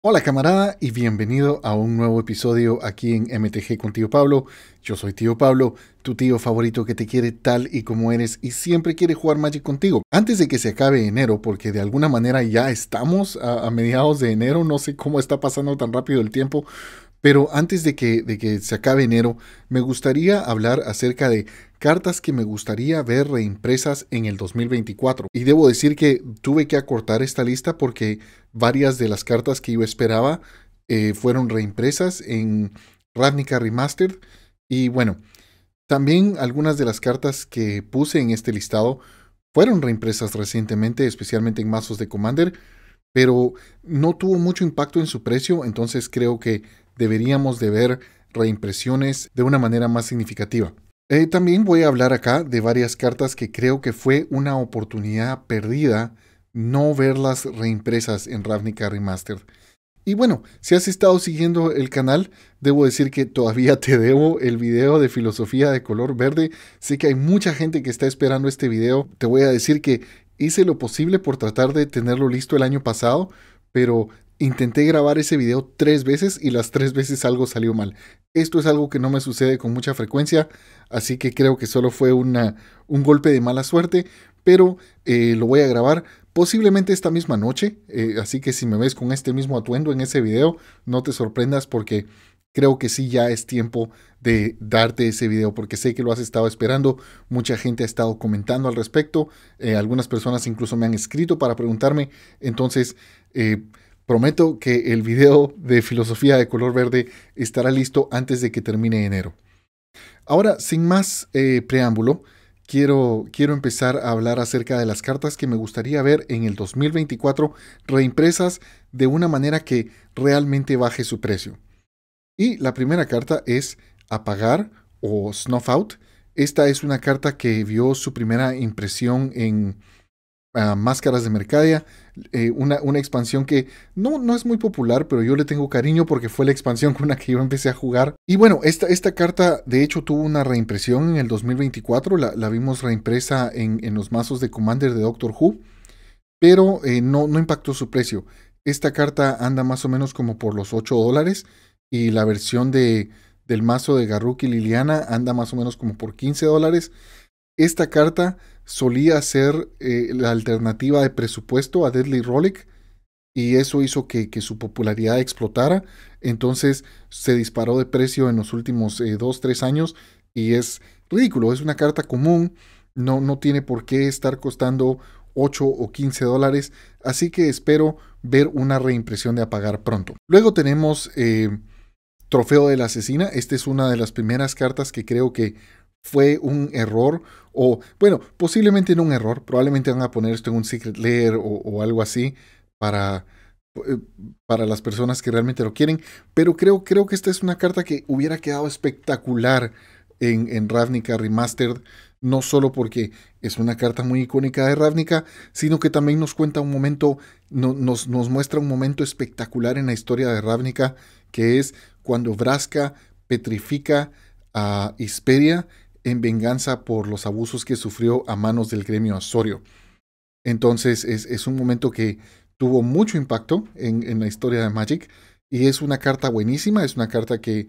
Hola camarada y bienvenido a un nuevo episodio aquí en MTG con tío Pablo. Yo soy tío Pablo, tu tío favorito que te quiere tal y como eres y siempre quiere jugar Magic contigo. Antes de que se acabe enero, porque de alguna manera ya estamos a, mediados de enero, no sé cómo está pasando tan rápido el tiempo, pero antes de que, se acabe enero, me gustaría hablar acerca de cartas que me gustaría ver reimpresas en el 2024. Y debo decir que tuve que acortar esta lista porque varias de las cartas que yo esperaba eh, fueron reimpresas en Ravnica Remastered. Y bueno, también algunas de las cartas que puse en este listado fueron reimpresas recientemente, especialmente en mazos de Commander, pero no tuvo mucho impacto en su precio, entonces creo que deberíamos de ver reimpresiones de una manera más significativa. Eh, también voy a hablar acá de varias cartas que creo que fue una oportunidad perdida no verlas reimpresas en Ravnica Remastered. Y bueno, si has estado siguiendo el canal, debo decir que todavía te debo el video de filosofía de color verde. Sé que hay mucha gente que está esperando este video. Te voy a decir que hice lo posible por tratar de tenerlo listo el año pasado, pero Intenté grabar ese video tres veces y las tres veces algo salió mal. Esto es algo que no me sucede con mucha frecuencia, así que creo que solo fue una, un golpe de mala suerte, pero eh, lo voy a grabar posiblemente esta misma noche, eh, así que si me ves con este mismo atuendo en ese video, no te sorprendas porque creo que sí ya es tiempo de darte ese video porque sé que lo has estado esperando, mucha gente ha estado comentando al respecto, eh, algunas personas incluso me han escrito para preguntarme, entonces... Prometo que el video de filosofía de color verde estará listo antes de que termine enero. Ahora, sin más eh, preámbulo, quiero, quiero empezar a hablar acerca de las cartas que me gustaría ver en el 2024 reimpresas de una manera que realmente baje su precio. Y la primera carta es Apagar o Snuff Out. Esta es una carta que vio su primera impresión en Máscaras de Mercadia, eh, una, una, expansión que no, no es muy popular, pero yo le tengo cariño porque fue la expansión con la que yo empecé a jugar. Y bueno, esta, esta carta de hecho tuvo una reimpresión en el 2024, la, vimos reimpresa en, en, los mazos de Commander de Doctor Who, pero eh, no, no impactó su precio. Esta carta anda más o menos como por los 8 dólares y la versión de, del mazo de Garruk y Liliana anda más o menos como por 15 dólares. Esta carta solía ser eh, la alternativa de presupuesto a Deadly Rollick y eso hizo que, su popularidad explotara. Entonces se disparó de precio en los últimos 2-3 eh, años y es ridículo, es una carta común, no, no tiene por qué estar costando 8 o 15 dólares, así que espero ver una reimpresión de apagar pronto. Luego tenemos eh, Trofeo Trofeo la Asesina, esta es una de las primeras cartas que creo que fue un error o, bueno, posiblemente no un error, probablemente van a poner esto en un secret layer o, algo así para, eh, para las personas que realmente lo quieren, pero creo, creo que esta es una carta que hubiera quedado espectacular en, Ravnica Remastered, no solo porque es una carta muy icónica de Ravnica, sino que también nos cuenta un momento, nos, nos, muestra un momento espectacular en la historia de Ravnica, que es cuando Vraska petrifica a Hisperia en venganza por los abusos que sufrió a manos del gremio Azorio. Entonces es, es un momento que tuvo mucho impacto en, en, la historia de Magic y es una carta buenísima, es una carta que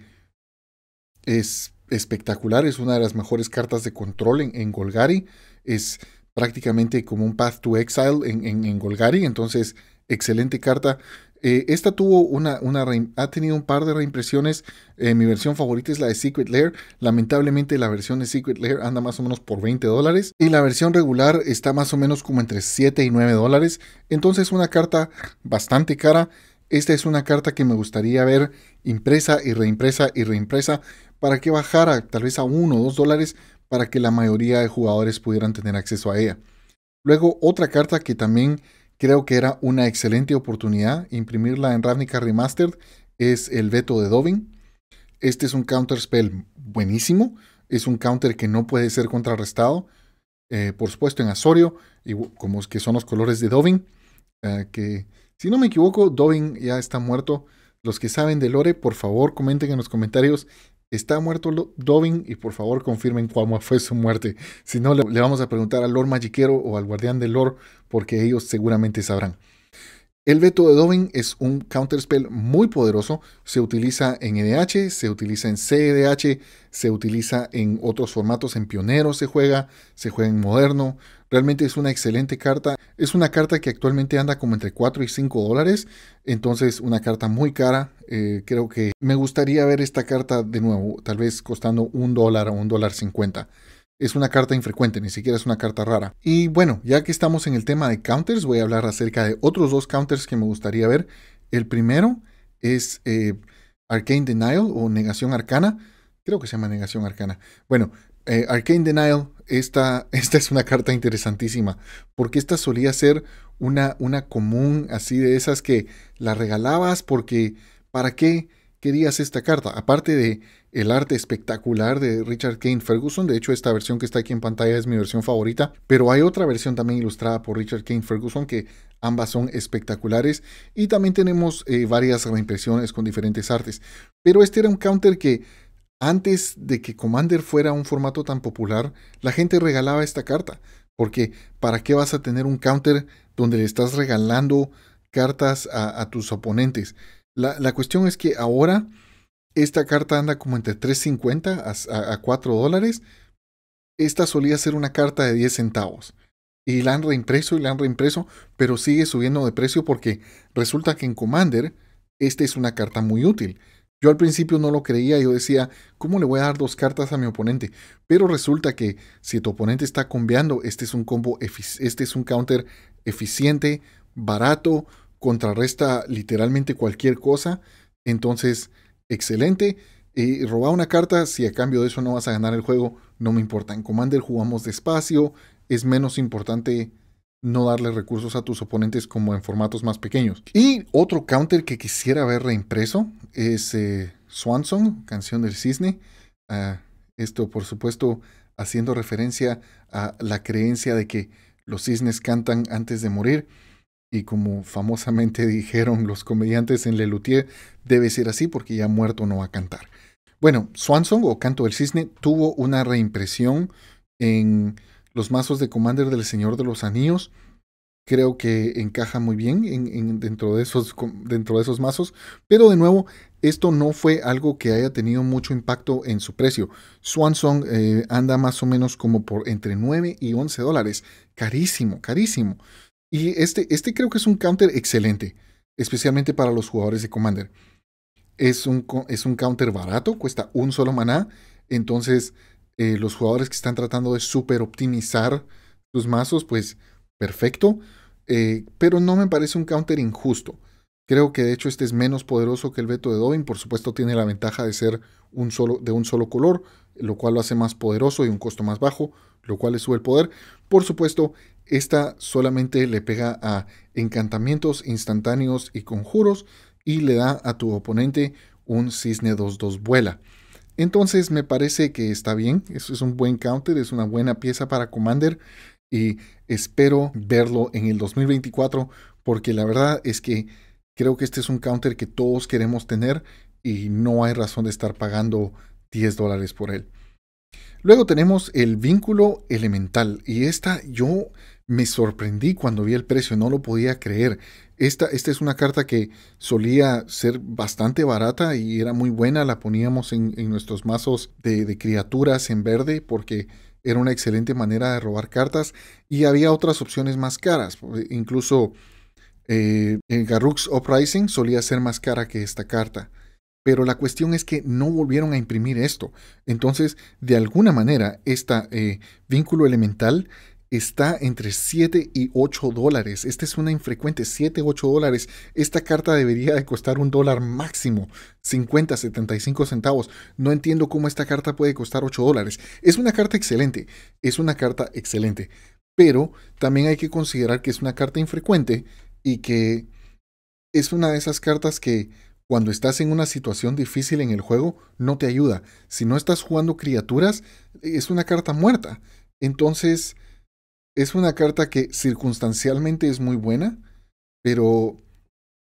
es espectacular, es una de las mejores cartas de control en, en Golgari, es prácticamente como un Path to Exile en, en Golgari, entonces excelente carta. Eh, esta tuvo una, una ha tenido un par de reimpresiones. Eh, mi versión favorita es la de Secret Lair. Lamentablemente la versión de Secret Lair anda más o menos por 20 dólares. Y la versión regular está más o menos como entre 7 y 9 dólares. Entonces una carta bastante cara. Esta es una carta que me gustaría ver impresa y reimpresa y reimpresa para que bajara tal vez a 1 o 2 dólares para que la mayoría de jugadores pudieran tener acceso a ella. Luego otra carta que también Creo que era una excelente oportunidad imprimirla en Ravnica Remastered. Es el veto de Dovin. Este es un counter spell buenísimo. Es un counter que no puede ser contrarrestado. Eh, por supuesto, en Azorio, y como que son los colores de Dovin. Eh, que si no me equivoco, Dovin ya está muerto. Los que saben de Lore, por favor comenten en los comentarios ¿Está muerto Dovin? Y por favor confirmen cómo fue su muerte. Si no, le, vamos a preguntar al Lord Magiquero o al Guardián del Lord, porque ellos seguramente sabrán. El veto de Dobbin es un counterspell muy poderoso. Se utiliza en EDH, se utiliza en CEDH, se utiliza en otros formatos. En Pionero se juega, se juega en Moderno. Realmente es una excelente carta. Es una carta que actualmente anda como entre 4 y 5 dólares. Entonces, una carta muy cara. Eh, creo que me gustaría ver esta carta de nuevo, tal vez costando un dólar o un dólar cincuenta. Es una carta infrecuente, ni siquiera es una carta rara. Y bueno, ya que estamos en el tema de counters, voy a hablar acerca de otros dos counters que me gustaría ver. El primero es eh, Arcane Denial o Negación Arcana. Creo que se llama Negación Arcana. Bueno, eh, Arcane Denial, esta, esta, es una carta interesantísima, porque esta solía ser una, una común así de esas que la regalabas porque, ¿para qué? querías esta carta? Aparte de el arte espectacular de Richard Kane Ferguson, de hecho esta versión que está aquí en pantalla es mi versión favorita, pero hay otra versión también ilustrada por Richard Kane Ferguson que ambas son espectaculares y también tenemos eh, varias reimpresiones con diferentes artes. Pero este era un counter que antes de que Commander fuera un formato tan popular, la gente regalaba esta carta, porque ¿para qué vas a tener un counter donde le estás regalando cartas a, a tus oponentes? La, cuestión es que ahora esta carta anda como entre 3.50 a, a, 4 dólares. Esta solía ser una carta de 10 centavos. Y la han reimpreso y la han reimpreso, pero sigue subiendo de precio porque resulta que en Commander esta es una carta muy útil. Yo al principio no lo creía, yo decía, ¿cómo le voy a dar dos cartas a mi oponente? Pero resulta que si tu oponente está combiando, este es un combo, este es un counter eficiente, barato, contrarresta literalmente cualquier cosa, entonces, excelente. y roba una carta, si a cambio de eso no vas a ganar el juego, no me importa. En Commander jugamos despacio, es menos importante no darle recursos a tus oponentes como en formatos más pequeños. Y otro counter que quisiera ver reimpreso es eh, Swanson, Canción del Cisne. Ah, esto, por supuesto, haciendo referencia a la creencia de que los cisnes cantan antes de morir. Y como famosamente dijeron los comediantes en Lutier, debe ser así porque ya muerto no va a cantar. Bueno, Swansong o Canto del Cisne tuvo una reimpresión en los mazos de Commander del Señor de los Anillos. Creo que encaja muy bien en, dentro, de esos, dentro de esos mazos. Pero de nuevo, esto no fue algo que haya tenido mucho impacto en su precio. Swanson eh, anda más o menos como por entre 9 y 11 dólares. Carísimo, carísimo. Y este, este creo que es un counter excelente, especialmente para los jugadores de Commander. Es un, es un counter barato, cuesta un solo maná. Entonces, eh, los jugadores que están tratando de super optimizar sus mazos, pues perfecto. Eh, pero no me parece un counter injusto. Creo que de hecho este es menos poderoso que el veto de Dovin. Por supuesto, tiene la ventaja de ser un solo, de un solo color, lo cual lo hace más poderoso y un costo más bajo, lo cual le sube el poder. Por supuesto, esta solamente le pega a encantamientos instantáneos y conjuros y le da a tu oponente un cisne 2-2 vuela. Entonces me parece que está bien, eso es un buen counter, es una buena pieza para Commander y espero verlo en el 2024 porque la verdad es que creo que este es un counter que todos queremos tener y no hay razón de estar pagando 10 dólares por él. Luego tenemos el vínculo elemental y esta yo me sorprendí cuando vi el precio, no lo podía creer. Esta, esta es una carta que solía ser bastante barata y era muy buena, la poníamos en, nuestros mazos de, criaturas en verde porque era una excelente manera de robar cartas y había otras opciones más caras, incluso eh, Uprising solía ser más cara que esta carta. Pero la cuestión es que no volvieron a imprimir esto. Entonces, de alguna manera, este vínculo elemental está entre 7 y 8 dólares. Esta es una infrecuente, 7, 8 dólares. Esta carta debería de costar un dólar máximo, 50, 75 centavos. No entiendo cómo esta carta puede costar 8 dólares. Es una carta excelente, es una carta excelente. Pero también hay que considerar que es una carta infrecuente y que es una de esas cartas que cuando estás en una situación difícil en el juego no te ayuda. Si no estás jugando criaturas, es una carta muerta. Entonces, es una carta que circunstancialmente es muy buena, pero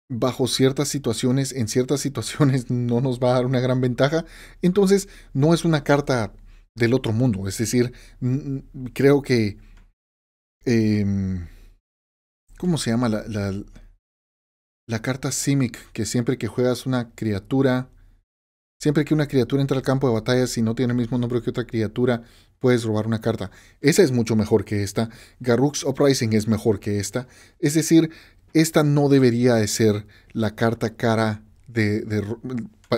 bajo ciertas situaciones, en ciertas situaciones no nos va a dar una gran ventaja. Entonces, no es una carta del otro mundo. Es decir, creo que... Em, ¿Cómo se llama la, la, la carta Simic? Que siempre que juegas una criatura... Siempre que una criatura entra al campo de batalla, si no tiene el mismo nombre que otra criatura, puedes robar una carta. Esa es mucho mejor que esta. Garruk's Uprising es mejor que esta. Es decir, esta no debería de ser la carta cara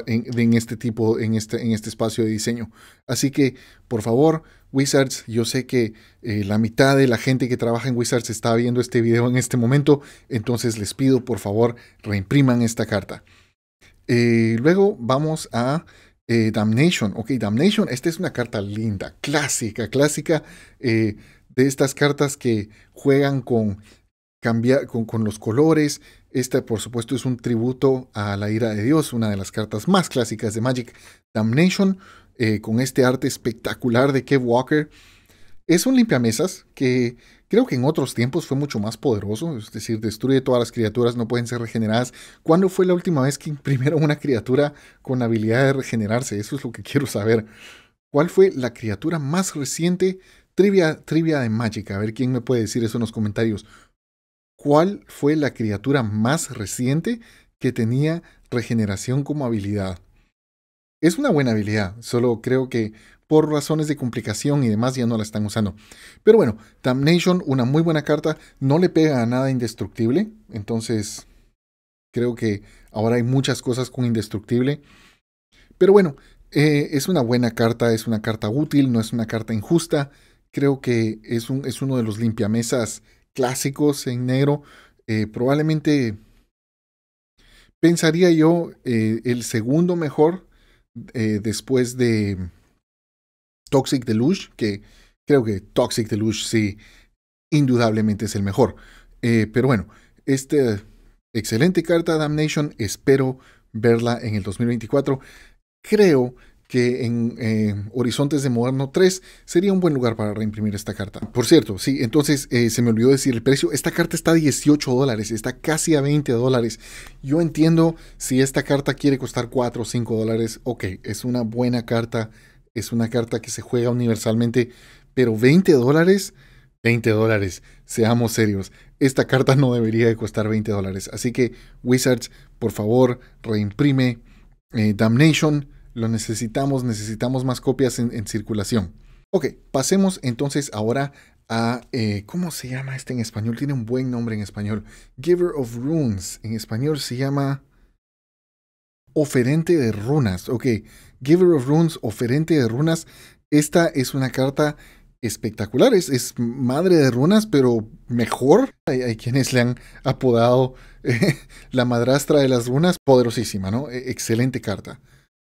en, este tipo, en este, en este espacio de diseño. Así que, por favor, Wizards, yo sé que eh, la mitad de la gente que trabaja en Wizards está viendo este video en este momento, entonces les pido, por favor, reimpriman esta carta. Eh, luego vamos a eh, Damnation, ok, Damnation, esta es una carta linda, clásica, clásica, eh, de estas cartas que juegan con, cambiar, con, los colores. Esta, por supuesto, es un tributo a la ira de Dios, una de las cartas más clásicas de Magic. Damnation, eh, con este arte espectacular de Kev Walker. Es un limpiamesas que creo que en otros tiempos fue mucho más poderoso, es decir, destruye todas las criaturas, no pueden ser regeneradas. ¿Cuándo fue la última vez que imprimieron una criatura con la habilidad de regenerarse? Eso es lo que quiero saber. ¿Cuál fue la criatura más reciente? Trivia, trivia de Magic, a ver quién me puede decir eso en los comentarios. ¿Cuál fue la criatura más reciente que tenía regeneración como habilidad? Es una buena habilidad, solo creo que por razones de complicación y demás ya no la están usando. Pero bueno, Damnation, una muy buena carta, no le pega a nada indestructible, entonces creo que ahora hay muchas cosas con indestructible. Pero bueno, eh, es una buena carta, es una carta útil, no es una carta injusta. Creo que es, es uno de los limpiamesas clásicos en negro. Eh, probablemente pensaría yo eh, el segundo mejor después de Toxic Deluge, que creo que Toxic Deluge sí, indudablemente es el mejor. Eh, pero bueno, esta excelente carta Damnation, espero verla en el 2024. Creo que en eh, Horizontes de Moderno 3 sería un buen lugar para reimprimir esta carta. Por cierto, sí, entonces eh, se me olvidó decir el precio. Esta carta está a 18 dólares, está casi a 20 dólares. Yo entiendo si esta carta quiere costar 4 o 5 dólares, ok, es una buena carta es una carta que se juega universalmente, pero 20 dólares, 20 dólares, seamos serios, esta carta no debería de costar 20 dólares. Así que Wizards, por favor, reimprime eh, Damnation, lo necesitamos, necesitamos más copias en, circulación. Ok, pasemos entonces ahora a, eh, ¿cómo se llama este en español? Tiene un buen nombre en español. Giver of Runes, en español se llama... Oferente de runas, ok. Giver of Runes, oferente de runas, esta es una carta espectacular, es, madre de runas, pero mejor. Hay, quienes le han apodado eh, la madrastra de las runas, poderosísima, ¿no? E, excelente carta.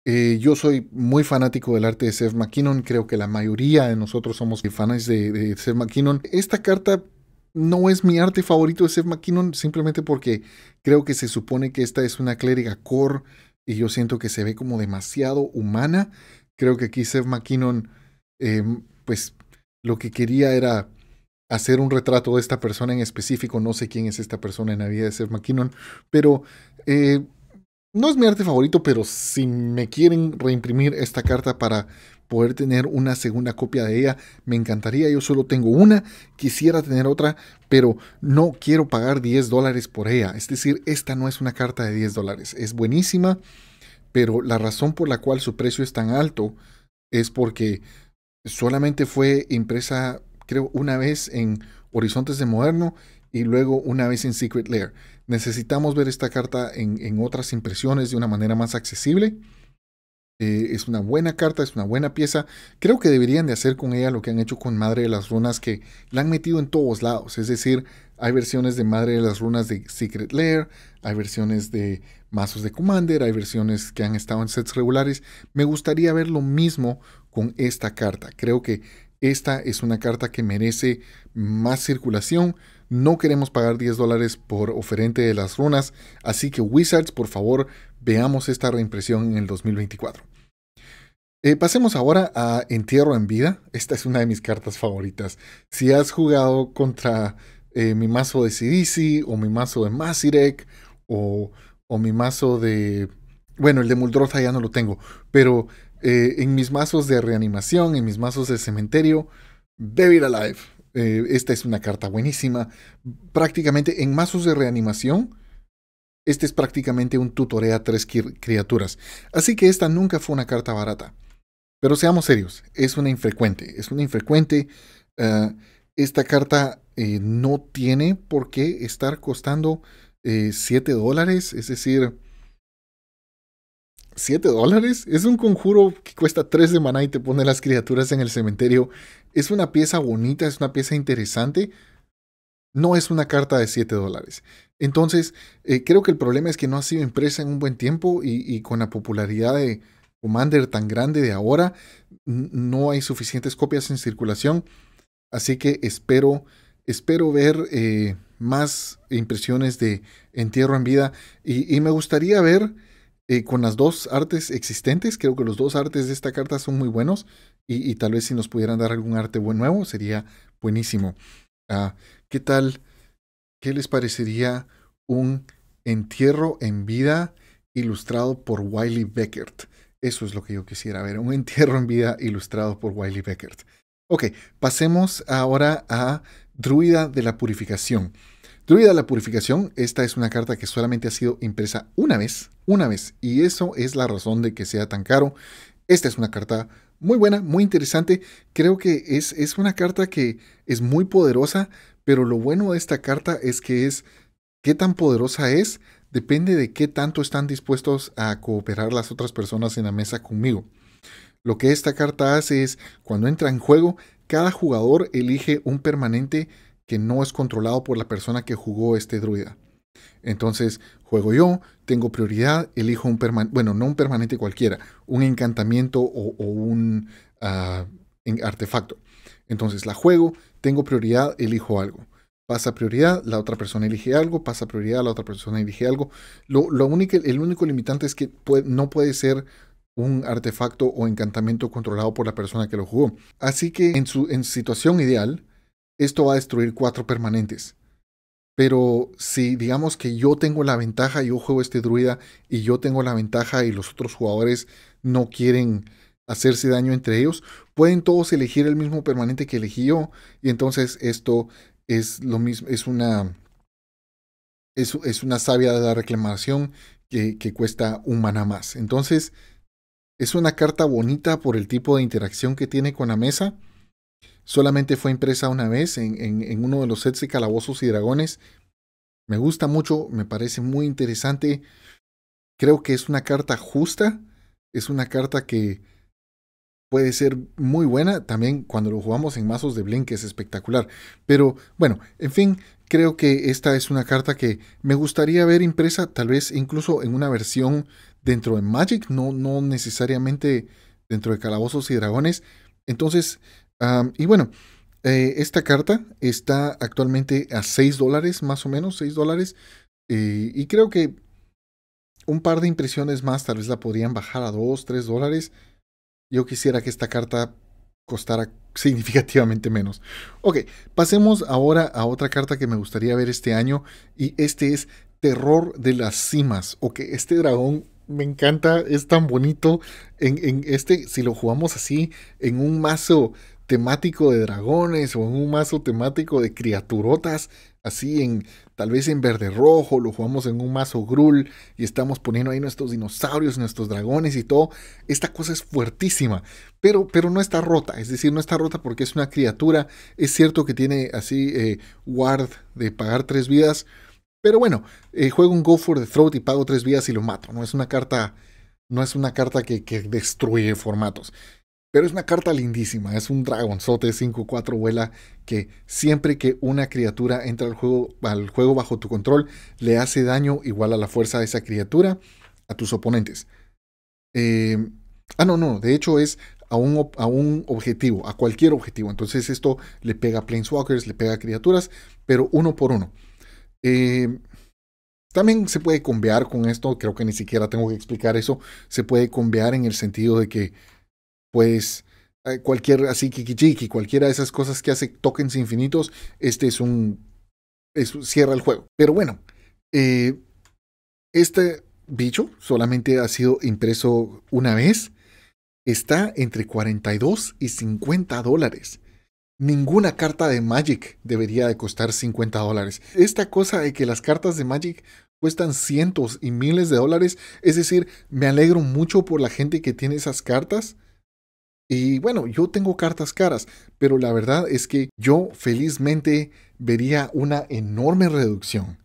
Eh, yo soy muy fanático del arte de Seth McKinnon, creo que la mayoría de nosotros somos fans de, de Seth McKinnon. Esta carta no es mi arte favorito de Seth McKinnon, simplemente porque creo que se supone que esta es una clériga core y yo siento que se ve como demasiado humana. Creo que aquí Seth McKinnon, em, pues lo que quería era hacer un retrato de esta persona en específico. No sé quién es esta persona en la vida de Seth MacKinnon. pero eh, no es mi arte favorito, pero si me quieren reimprimir esta carta para poder tener una segunda copia de ella, me encantaría. Yo solo tengo una, quisiera tener otra, pero no quiero pagar 10 dólares por ella. Es decir, esta no es una carta de 10 dólares. Es buenísima, pero la razón por la cual su precio es tan alto es porque solamente fue impresa, creo, una vez en Horizontes de Moderno y luego una vez en Secret Lair. Necesitamos ver esta carta en, otras impresiones de una manera más accesible. Eh, es una buena carta, es una buena pieza. Creo que deberían de hacer con ella lo que han hecho con Madre de las Runas, que la han metido en todos lados. Es decir, hay versiones de Madre de las Runas de Secret Lair, hay versiones de mazos de Commander, hay versiones que han estado en sets regulares. Me gustaría ver lo mismo con esta carta. Creo que esta es una carta que merece más circulación, no queremos pagar 10 dólares por oferente de las runas, así que Wizards, por favor, veamos esta reimpresión en el 2024. Eh, pasemos ahora a Entierro en Vida. Esta es una de mis cartas favoritas. Si has jugado contra eh, mi mazo de Sidisi, o mi mazo de Masirek, o, mi mazo de. Bueno, el de Muldroza ya no lo tengo, pero eh, en mis mazos de reanimación, en mis mazos de cementerio, Devil Alive eh, esta es una carta buenísima. Prácticamente en mazos de reanimación, este es prácticamente un tutorea tres criaturas. Así que esta nunca fue una carta barata. Pero seamos serios, es una infrecuente. Es una infrecuente. Eh, esta carta eh, no tiene por qué estar costando 7 dólares. Es decir, ¿7 dólares? Es un conjuro que cuesta 3 de maná y te pone las criaturas en el cementerio. Es una pieza bonita, es una pieza interesante. No es una carta de 7 dólares. Entonces, eh, creo que el problema es que no ha sido impresa en un buen tiempo y, con la popularidad de Commander tan grande de ahora, no hay suficientes copias en circulación. Así que espero, espero ver eh, más impresiones de Entierro en Vida y me gustaría ver eh, con las dos artes existentes. Creo que los dos artes de esta carta son muy buenos y, tal vez si nos pudieran dar algún arte buen nuevo sería buenísimo. Ah, ¿Qué tal? ¿Qué les parecería un entierro en vida ilustrado por Wiley Beckert? Eso es lo que yo quisiera ver, un entierro en vida ilustrado por Wiley Beckert. Ok, pasemos ahora a Druida de la Purificación. Druida la Purificación, esta es una carta que solamente ha sido impresa una vez, una vez, y eso es la razón de que sea tan caro. Esta es una carta muy buena, muy interesante, creo que es, es una carta que es muy poderosa, pero lo bueno de esta carta es que es qué tan poderosa es, depende de qué tanto están dispuestos a cooperar las otras personas en la mesa conmigo. Lo que esta carta hace es, cuando entra en juego, cada jugador elige un permanente que no es controlado por la persona que jugó este druida. Entonces, juego yo, tengo prioridad, elijo un permanente, bueno, no un permanente cualquiera, un encantamiento o, un ah, artefacto. Entonces, la juego, tengo prioridad, elijo algo. Pasa prioridad, la otra persona elige algo, pasa prioridad, la otra persona elige algo. Lo, único, el único limitante es que no puede ser un artefacto o encantamiento controlado por la persona que lo jugó. Así que en su en situación ideal, esto va a destruir cuatro permanentes. Pero si digamos que yo tengo la ventaja, yo juego este druida y yo tengo la ventaja y los otros jugadores no quieren hacerse daño entre ellos, pueden todos elegir el mismo permanente que elegí yo y entonces esto es lo mismo, es una es, una savia de la reclamación que, cuesta un mana más. Entonces, es una carta bonita por el tipo de interacción que tiene con la mesa Solamente fue impresa una vez en, uno de los sets de Calabozos y Dragones. Me gusta mucho, me parece muy interesante. Creo que es una carta justa. Es una carta que puede ser muy buena. También cuando lo jugamos en mazos de Blink es espectacular. Pero bueno, en fin, creo que esta es una carta que me gustaría ver impresa, tal vez incluso en una versión dentro de Magic, no, no necesariamente dentro de Calabozos y Dragones. Entonces, y bueno, eh, esta carta está actualmente a 6 dólares, más o menos, 6 dólares. Eh, y creo que un par de impresiones más tal vez la podrían bajar a 2, 3 dólares. Yo quisiera que esta carta costara significativamente menos. Ok, pasemos ahora a otra carta que me gustaría ver este año y este es Terror de las Cimas. Ok, este dragón me encanta, es tan bonito. En, en este, si lo jugamos así, en un mazo temático de dragones o en un mazo temático de criaturotas, así en tal vez en verde rojo, lo jugamos en un mazo grul y estamos poniendo ahí nuestros dinosaurios, nuestros dragones y todo. Esta cosa es fuertísima, pero, pero no está rota, es decir, no está rota porque es una criatura. Es cierto que tiene así eh, ward de pagar tres vidas, pero bueno, eh, juego un Go for the Throat y pago tres vidas y lo mato, ¿no? Es una carta no es una carta que, que, destruye formatos. Pero es una carta lindísima, es un dragonzote 5-4 vuela que siempre que una criatura entra al juego, al juego bajo tu control, le hace daño igual a la fuerza de esa criatura a tus oponentes. Em, ah, no, no, de hecho es a un, a un, objetivo, a cualquier objetivo. Entonces esto le pega a Planeswalkers, le pega a criaturas, pero uno por uno. Em, también se puede convear con esto, creo que ni siquiera tengo que explicar eso. Se puede convear en el sentido de que pues eh, cualquier así kiki cualquiera de esas cosas que hace tokens infinitos, este es un cierra el juego. Pero bueno, eh, este bicho solamente ha sido impreso una vez. Está entre 42 y 50 dólares. Ninguna carta de Magic debería de costar 50 dólares. Esta cosa de que las cartas de Magic cuestan cientos y miles de dólares, es decir, me alegro mucho por la gente que tiene esas cartas, y bueno, yo tengo cartas caras, pero la verdad es que yo felizmente vería una enorme reducción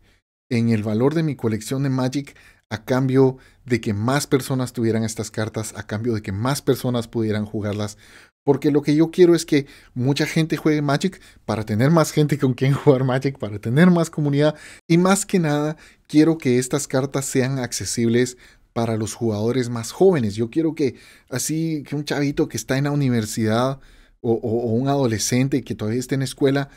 en el valor de mi colección de Magic a cambio de que más personas tuvieran estas cartas, a cambio de que más personas pudieran jugarlas. Porque lo que yo quiero es que mucha gente juegue Magic para tener más gente con quien jugar Magic, para tener más comunidad. Y más que nada, quiero que estas cartas sean accesibles para los jugadores más jóvenes. Yo quiero que así que un chavito que está en la universidad o, un adolescente que todavía está en escuela,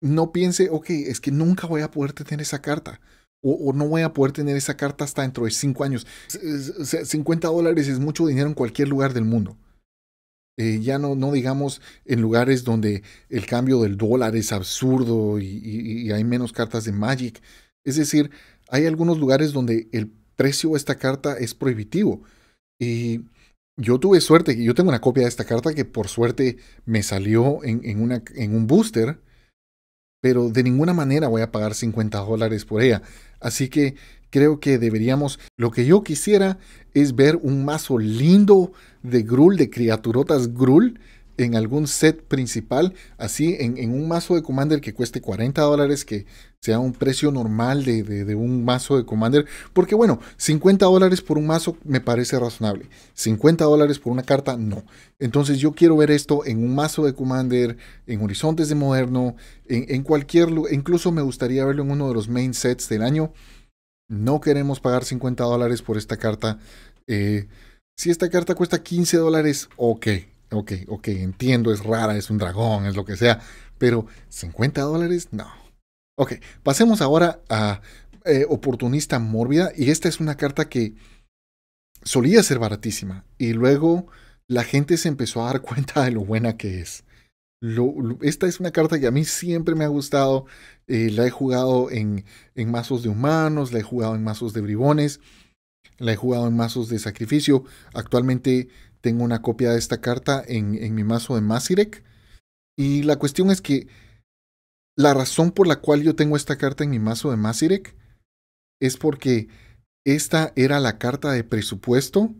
no piense, ok, es que nunca voy a poder tener esa carta. O, no voy a poder tener esa carta hasta dentro de cinco años. 50 dólares es mucho dinero en cualquier lugar del mundo. Eh, ya no, digamos en lugares donde el cambio del dólar es absurdo y hay menos cartas de Magic. Es decir, hay algunos lugares donde el precio de esta carta es prohibitivo. Y yo tuve suerte, yo tengo una copia de esta carta que por suerte me salió en, en un booster, pero de ninguna manera voy a pagar 50 dólares por ella. Así que creo que deberíamos, lo que yo quisiera es ver un mazo lindo de Grul, de criaturotas Grul, en algún set principal, así en, un mazo de Commander que cueste 40 dólares, que sea un precio normal de, un mazo de Commander, porque bueno, 50 dólares por un mazo me parece razonable, 50 dólares por una carta no. Entonces yo quiero ver esto en un mazo de Commander, en Horizontes de Moderno, en, cualquier lugar, incluso me gustaría verlo en uno de los main sets del año. No queremos pagar 50 dólares por esta carta. Eh, si esta carta cuesta 15 dólares, ok, ok, ok, entiendo, es rara, es un dragón, es lo que sea, pero 50 dólares, no. Ok, pasemos ahora a eh, oportunista mórbida y esta es una carta que solía ser baratísima y luego la gente se empezó a dar cuenta de lo buena que es. esta es una carta que a mí siempre me ha gustado, eh, la he jugado en, en mazos de humanos, la he jugado en mazos de bribones, la he jugado en mazos de sacrificio, actualmente tengo una copia de esta carta en, mi mazo de Masirek. Y la cuestión es que la razón por la cual yo tengo esta carta en mi mazo de Masirek es porque esta era la carta de presupuesto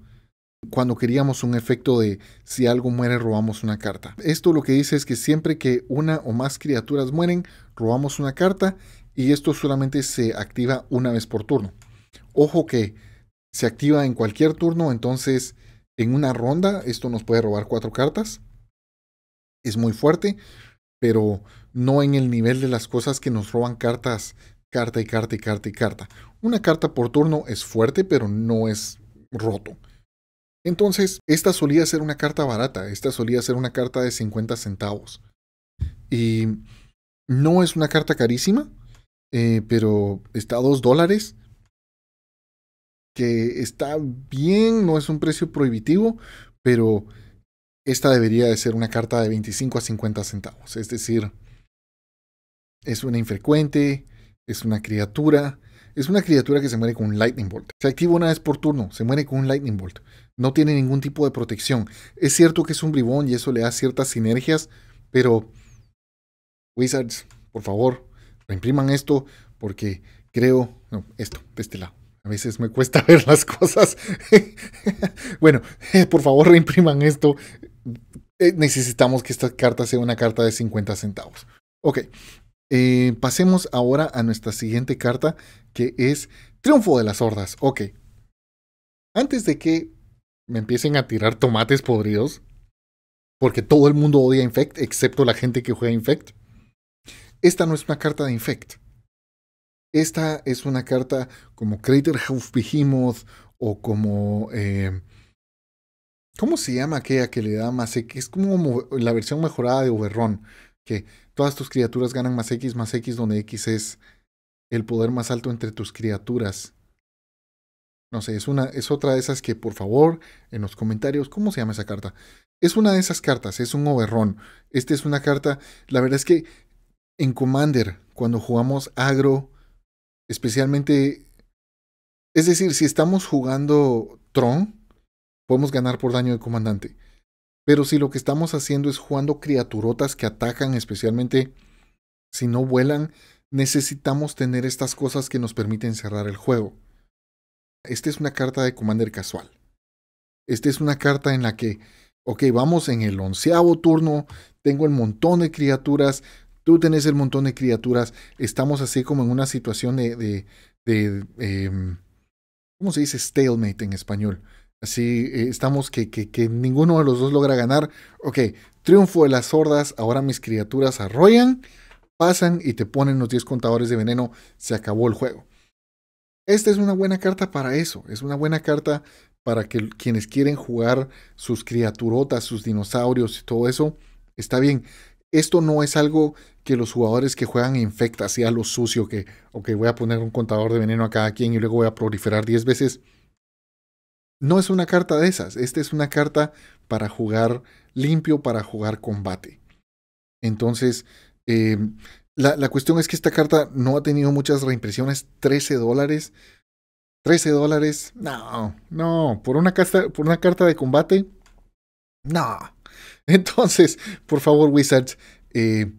cuando queríamos un efecto de si algo muere robamos una carta. Esto lo que dice es que siempre que una o más criaturas mueren robamos una carta y esto solamente se activa una vez por turno. Ojo que se activa en cualquier turno, entonces en una ronda, esto nos puede robar cuatro cartas. Es muy fuerte, pero no en el nivel de las cosas que nos roban cartas, carta y carta y carta y carta. Una carta por turno es fuerte, pero no es roto. Entonces, esta solía ser una carta barata, esta solía ser una carta de 50 centavos. Y no es una carta carísima, eh, pero está a 2 dólares que está bien, no es un precio prohibitivo, pero esta debería de ser una carta de 25 a 50 centavos. Es decir, es una infrecuente, es una criatura, es una criatura que se muere con un Lightning Bolt. Se activa una vez por turno, se muere con un Lightning Bolt. No tiene ningún tipo de protección. Es cierto que es un bribón y eso le da ciertas sinergias, pero Wizards, por favor, reimpriman esto porque creo, no, esto, de este lado. A veces me cuesta ver las cosas. bueno, por favor reimpriman esto. Eh, necesitamos que esta carta sea una carta de 50 centavos. Ok, eh, pasemos ahora a nuestra siguiente carta, que es Triunfo de las Hordas. Ok, antes de que me empiecen a tirar tomates podridos, porque todo el mundo odia Infect, excepto la gente que juega Infect, esta no es una carta de Infect. Esta es una carta como Craterhouse Behemoth o como... Eh, ¿Cómo se llama aquella que le da más X? Es como la versión mejorada de Oberron, que todas tus criaturas ganan más X más X, donde X es el poder más alto entre tus criaturas. No sé, es, una, es otra de esas que por favor en los comentarios, ¿cómo se llama esa carta? Es una de esas cartas, es un overrun. Esta es una carta, la verdad es que en Commander, cuando jugamos agro Especialmente, es decir, si estamos jugando Tron, podemos ganar por daño de comandante. Pero si lo que estamos haciendo es jugando criaturotas que atacan, especialmente si no vuelan, necesitamos tener estas cosas que nos permiten cerrar el juego. Esta es una carta de Commander casual. Esta es una carta en la que, ok, vamos en el onceavo turno, tengo el montón de criaturas, tú tenés el montón de criaturas, estamos así como en una situación de, de, de em, ¿cómo se dice? Stalemate en español. Así eh, estamos que, que, que, ninguno de los dos logra ganar. Ok, triunfo de las hordas, ahora mis criaturas arrollan, pasan y te ponen los 10 contadores de veneno, se acabó el juego. Esta es una buena carta para eso, es una buena carta para que quienes quieren jugar sus criaturotas, sus dinosaurios y todo eso, está bien esto no es algo que los jugadores que juegan infecta, sea lo sucio que, que voy a poner un contador de veneno a cada quien y luego voy a proliferar 10 veces. No es una carta de esas, esta es una carta para jugar limpio, para jugar combate. Entonces, em, la, cuestión es que esta carta no ha tenido muchas reimpresiones, 13 dólares. 13 dólares, no, no, por una, por una carta de combate, no. Entonces, por favor, Wizards, eh,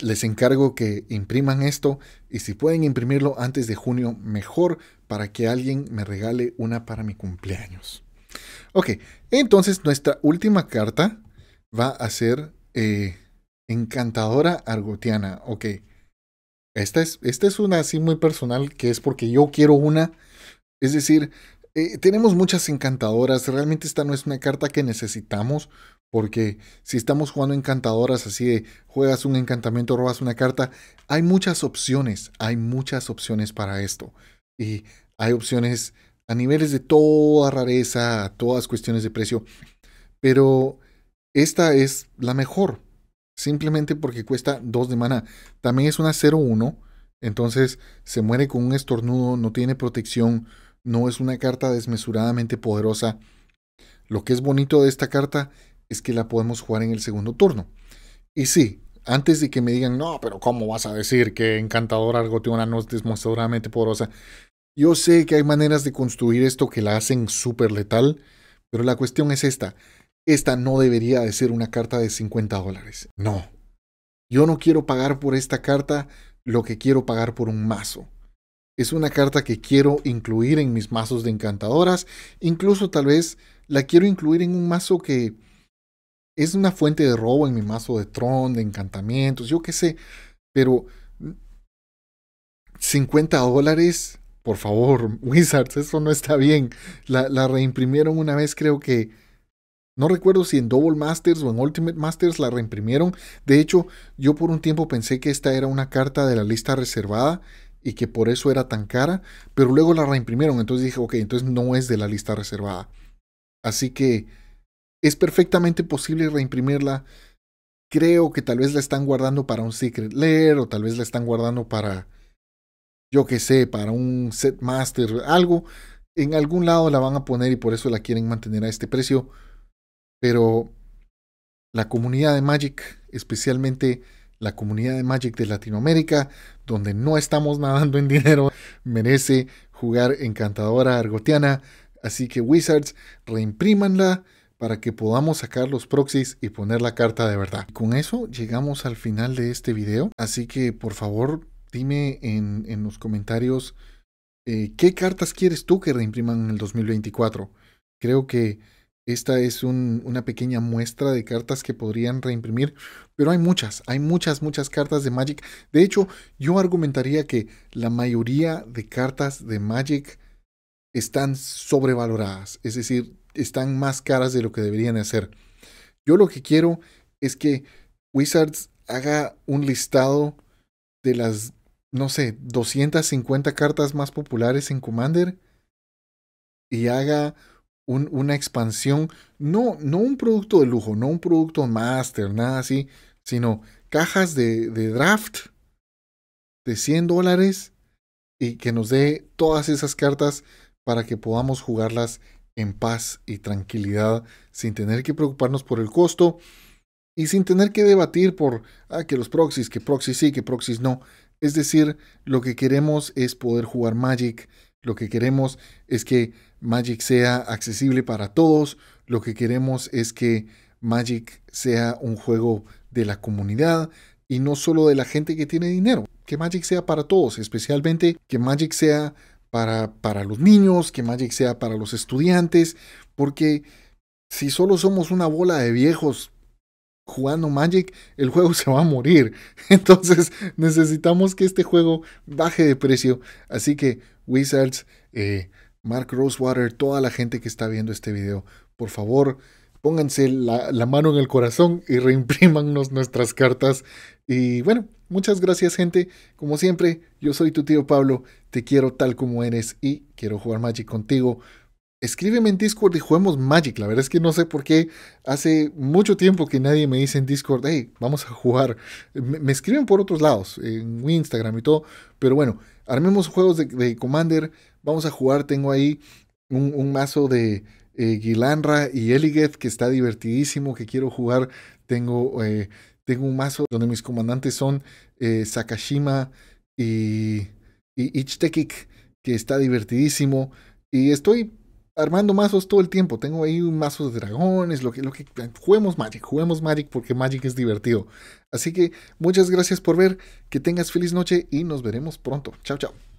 les encargo que impriman esto y si pueden imprimirlo antes de junio, mejor para que alguien me regale una para mi cumpleaños. Ok, entonces nuestra última carta va a ser eh, Encantadora Argotiana. Ok, esta es, esta es una así muy personal que es porque yo quiero una. Es decir, eh, tenemos muchas encantadoras. Realmente esta no es una carta que necesitamos. Porque si estamos jugando encantadoras, así de juegas un encantamiento, robas una carta, hay muchas opciones. Hay muchas opciones para esto. Y hay opciones a niveles de toda rareza, todas cuestiones de precio. Pero esta es la mejor. Simplemente porque cuesta 2 de mana. También es una 0-1. Entonces se muere con un estornudo, no tiene protección no es una carta desmesuradamente poderosa. Lo que es bonito de esta carta es que la podemos jugar en el segundo turno. Y sí, antes de que me digan, no, pero ¿cómo vas a decir que Encantador Argoteona no es desmesuradamente poderosa? Yo sé que hay maneras de construir esto que la hacen súper letal, pero la cuestión es esta. Esta no debería de ser una carta de 50 dólares. No. Yo no quiero pagar por esta carta lo que quiero pagar por un mazo. Es una carta que quiero incluir en mis mazos de encantadoras. Incluso tal vez la quiero incluir en un mazo que es una fuente de robo en mi mazo de Tron, de encantamientos, yo qué sé. Pero 50 mm, dólares, por favor, Wizards, eso no está bien. La, la reimprimieron una vez, creo que no recuerdo si en Double Masters o en Ultimate Masters la reimprimieron. De hecho, yo por un tiempo pensé que esta era una carta de la lista reservada y que por eso era tan cara, pero luego la reimprimieron, entonces dije, ok, entonces no es de la lista reservada. Así que es perfectamente posible reimprimirla. Creo que tal vez la están guardando para un Secret leer o tal vez la están guardando para, yo qué sé, para un set master, algo. En algún lado la van a poner y por eso la quieren mantener a este precio. Pero la comunidad de Magic, especialmente la comunidad de Magic de Latinoamérica, donde no estamos nadando en dinero, merece jugar encantadora argotiana. Así que Wizards, reimprímanla para que podamos sacar los proxies y poner la carta de verdad. Con eso llegamos al final de este video, así que por favor dime en, los comentarios eh, qué cartas quieres tú que reimpriman en el 2024. Creo que esta es una pequeña muestra de cartas que podrían reimprimir, pero hay muchas, hay muchas, muchas cartas de Magic. De hecho, yo argumentaría que la mayoría de cartas de Magic están sobrevaloradas, es decir, están más caras de lo que deberían hacer. Yo lo que quiero es que Wizards haga un listado de las, no sé, 250 cartas más populares en Commander y haga una expansión, no, no un producto de lujo, no un producto master, nada así, sino cajas de, draft de 100 dólares y que nos dé todas esas cartas para que podamos jugarlas en paz y tranquilidad sin tener que preocuparnos por el costo y sin tener que debatir por ah, que los proxies, que proxies sí, que proxies no. Es decir, lo que queremos es poder jugar Magic, lo que queremos es que Magic sea accesible para todos. Lo que queremos es que Magic sea un juego de la comunidad y no solo de la gente que tiene dinero. Que Magic sea para todos, especialmente que Magic sea para, para los niños, que Magic sea para los estudiantes, porque si solo somos una bola de viejos jugando Magic, el juego se va a morir. Entonces necesitamos que este juego baje de precio. Así que Wizards... Eh, Mark Rosewater, toda la gente que está viendo este video, por favor, pónganse la, mano en el corazón y reimprímanos nuestras cartas. Y bueno, muchas gracias gente. Como siempre, yo soy tu tío Pablo, te quiero tal como eres y quiero jugar Magic contigo. Escríbeme en Discord y juguemos Magic. La verdad es que no sé por qué hace mucho tiempo que nadie me dice en Discord, hey, vamos a jugar. Me, escriben por otros lados, en Instagram y todo. Pero bueno, armemos juegos de Commander, Vamos a jugar, tengo ahí un, mazo de eh, Gilanra y Eligeth que está divertidísimo, que quiero jugar. Tengo, eh, tengo un mazo donde mis comandantes son eh, Sakashima y, y que está divertidísimo. Y estoy armando mazos todo el tiempo. Tengo ahí un mazo de dragones, lo que, lo que juguemos Magic, juguemos Magic porque Magic es divertido. Así que muchas gracias por ver, que tengas feliz noche y nos veremos pronto. Chao, chao.